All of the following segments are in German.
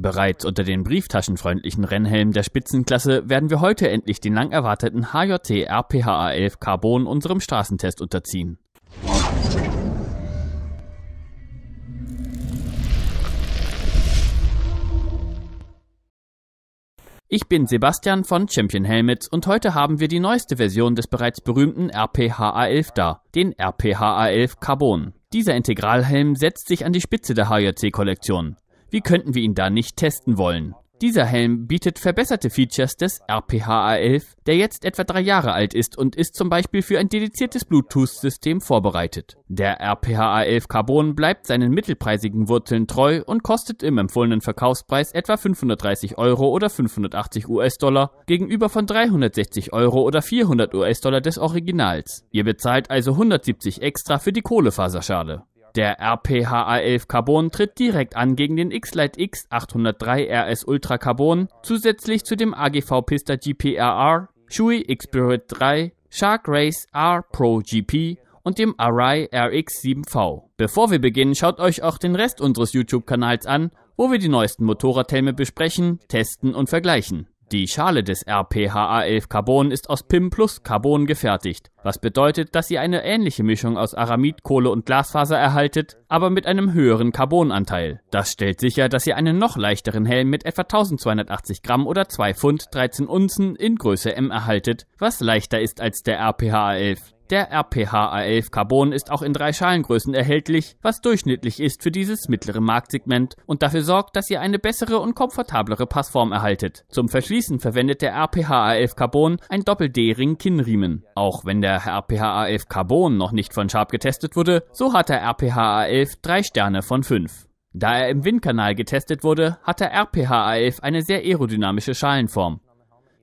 Bereits unter den brieftaschenfreundlichen Rennhelmen der Spitzenklasse werden wir heute endlich den lang erwarteten HJT RPHA 11 Carbon unserem Straßentest unterziehen. Ich bin Sebastian von Champion Helmets und heute haben wir die neueste Version des bereits berühmten RPHA11 da, den RPHA11 Carbon. Dieser Integralhelm setzt sich an die Spitze der HJC-Kollektion. Wie könnten wir ihn da nicht testen wollen? Dieser Helm bietet verbesserte Features des RPHA11, der jetzt etwa drei Jahre alt ist und ist zum Beispiel für ein dediziertes Bluetooth-System vorbereitet. Der RPHA11 Carbon bleibt seinen mittelpreisigen Wurzeln treu und kostet im empfohlenen Verkaufspreis etwa 530 Euro oder 580 US-Dollar gegenüber von 360 Euro oder 400 US-Dollar des Originals. Ihr bezahlt also 170 extra für die Kohlefaserschale. Der RPHA11 Carbon tritt direkt an gegen den X-Lite X 803 RS Ultra Carbon, zusätzlich zu dem AGV Pista GPRR, Shui Xpirit 3, Shark Race R Pro GP und dem Arai RX7V. Bevor wir beginnen, schaut euch auch den Rest unseres YouTube-Kanals an, wo wir die neuesten Motorradhelme besprechen, testen und vergleichen. Die Schale des RPHA-11 Carbon ist aus PIM plus Carbon gefertigt, was bedeutet, dass ihr eine ähnliche Mischung aus Aramid, Kohle und Glasfaser erhaltet, aber mit einem höheren Carbonanteil. Das stellt sicher, dass ihr einen noch leichteren Helm mit etwa 1280 Gramm oder 2 Pfund 13 Unzen in Größe M erhaltet, was leichter ist als der RPHA-11. Der rpha 11 Carbon ist auch in drei Schalengrößen erhältlich, was durchschnittlich ist für dieses mittlere Marktsegment und dafür sorgt, dass ihr eine bessere und komfortablere Passform erhaltet. Zum Verschließen verwendet der rpha 11 Carbon ein Doppel-D-Ring Kinnriemen. Auch wenn der rpha 11 Carbon noch nicht von Sharp getestet wurde, so hat der rpha 11 drei Sterne von fünf. Da er im Windkanal getestet wurde, hat der rpha 11 eine sehr aerodynamische Schalenform.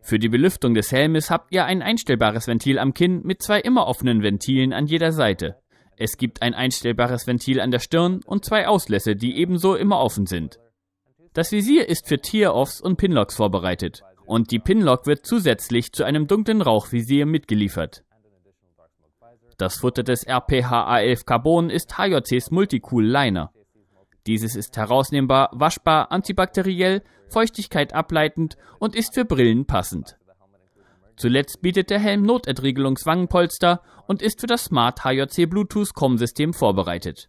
Für die Belüftung des Helmes habt ihr ein einstellbares Ventil am Kinn mit zwei immer offenen Ventilen an jeder Seite. Es gibt ein einstellbares Ventil an der Stirn und zwei Auslässe, die ebenso immer offen sind. Das Visier ist für Tear-Offs und Pinlocks vorbereitet und die Pinlock wird zusätzlich zu einem dunklen Rauchvisier mitgeliefert. Das Futter des RPHA-11 Carbon ist HJCs Multicool Liner. Dieses ist herausnehmbar, waschbar, antibakteriell, Feuchtigkeit ableitend und ist für Brillen passend. Zuletzt bietet der Helm Notentriegelungswangenpolster und ist für das Smart HJC Bluetooth COM-System vorbereitet.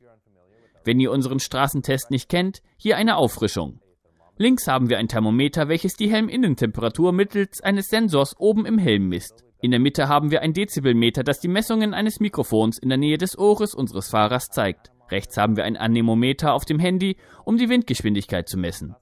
Wenn ihr unseren Straßentest nicht kennt, hier eine Auffrischung. Links haben wir ein Thermometer, welches die Helminnentemperatur mittels eines Sensors oben im Helm misst. In der Mitte haben wir ein Dezibelmeter, das die Messungen eines Mikrofons in der Nähe des Ohres unseres Fahrers zeigt. Rechts haben wir ein Anemometer auf dem Handy, um die Windgeschwindigkeit zu messen.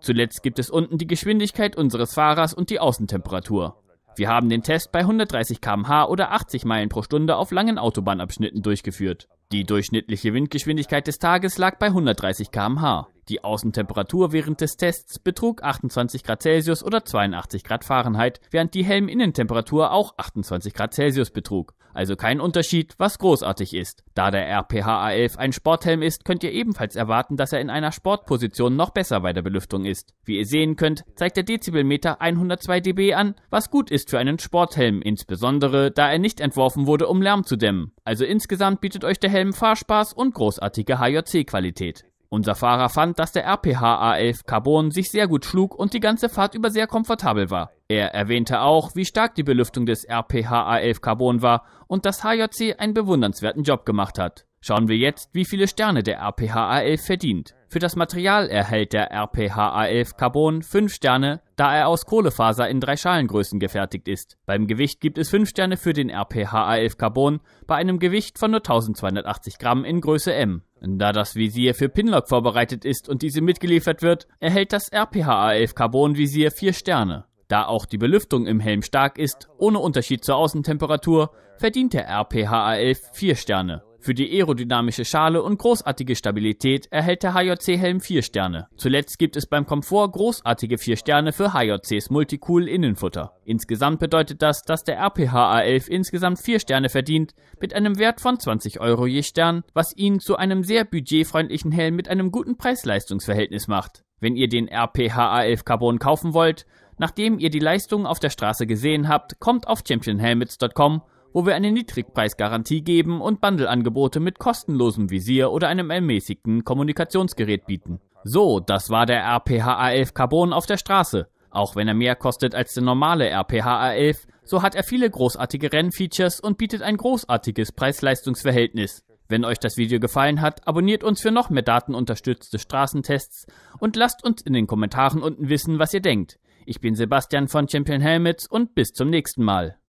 Zuletzt gibt es unten die Geschwindigkeit unseres Fahrers und die Außentemperatur. Wir haben den Test bei 130 km/h oder 80 Meilen pro Stunde auf langen Autobahnabschnitten durchgeführt. Die durchschnittliche Windgeschwindigkeit des Tages lag bei 130 km/h. Die Außentemperatur während des Tests betrug 28 Grad Celsius oder 82 Grad Fahrenheit, während die Helminnentemperatur auch 28 Grad Celsius betrug. Also kein Unterschied, was großartig ist. Da der rpha 11 ein Sporthelm ist, könnt ihr ebenfalls erwarten, dass er in einer Sportposition noch besser bei der Belüftung ist. Wie ihr sehen könnt, zeigt der Dezibelmeter 102 dB an, was gut ist für einen Sporthelm, insbesondere da er nicht entworfen wurde, um Lärm zu dämmen. Also insgesamt bietet euch der Helm Fahrspaß und großartige HJC-Qualität. Unser Fahrer fand, dass der rpha 11 Carbon sich sehr gut schlug und die ganze Fahrt über sehr komfortabel war. Er erwähnte auch, wie stark die Belüftung des rpha 11 Carbon war und dass HJC einen bewundernswerten Job gemacht hat. Schauen wir jetzt, wie viele Sterne der rpha 11 verdient. Für das Material erhält der rpha 11 Carbon 5 Sterne, da er aus Kohlefaser in drei Schalengrößen gefertigt ist. Beim Gewicht gibt es 5 Sterne für den rpha 11 Carbon bei einem Gewicht von nur 1280 Gramm in Größe M. Da das Visier für Pinlock vorbereitet ist und diese mitgeliefert wird, erhält das rpha 11 Carbon Visier 4 Sterne. Da auch die Belüftung im Helm stark ist, ohne Unterschied zur Außentemperatur, verdient der rpha 11 4 Sterne. Für die aerodynamische Schale und großartige Stabilität erhält der HJC-Helm 4 Sterne. Zuletzt gibt es beim Komfort großartige 4 Sterne für HJCs Multicool Innenfutter. Insgesamt bedeutet das, dass der rpha 11 insgesamt 4 Sterne verdient, mit einem Wert von 20 Euro je Stern, was ihn zu einem sehr budgetfreundlichen Helm mit einem guten Preis-Leistungs-Verhältnis macht. Wenn ihr den rpha 11 Carbon kaufen wollt, nachdem ihr die Leistungen auf der Straße gesehen habt, kommt auf championhelmets.com wo wir eine Niedrigpreisgarantie geben und Bundleangebote mit kostenlosem Visier oder einem ermäßigten Kommunikationsgerät bieten. So, das war der rpha 11 Carbon auf der Straße. Auch wenn er mehr kostet als der normale rpha 11 so hat er viele großartige Rennfeatures und bietet ein großartiges Preis-Leistungs-Verhältnis. Wenn euch das Video gefallen hat, abonniert uns für noch mehr datenunterstützte Straßentests und lasst uns in den Kommentaren unten wissen, was ihr denkt. Ich bin Sebastian von Champion Helmets und bis zum nächsten Mal.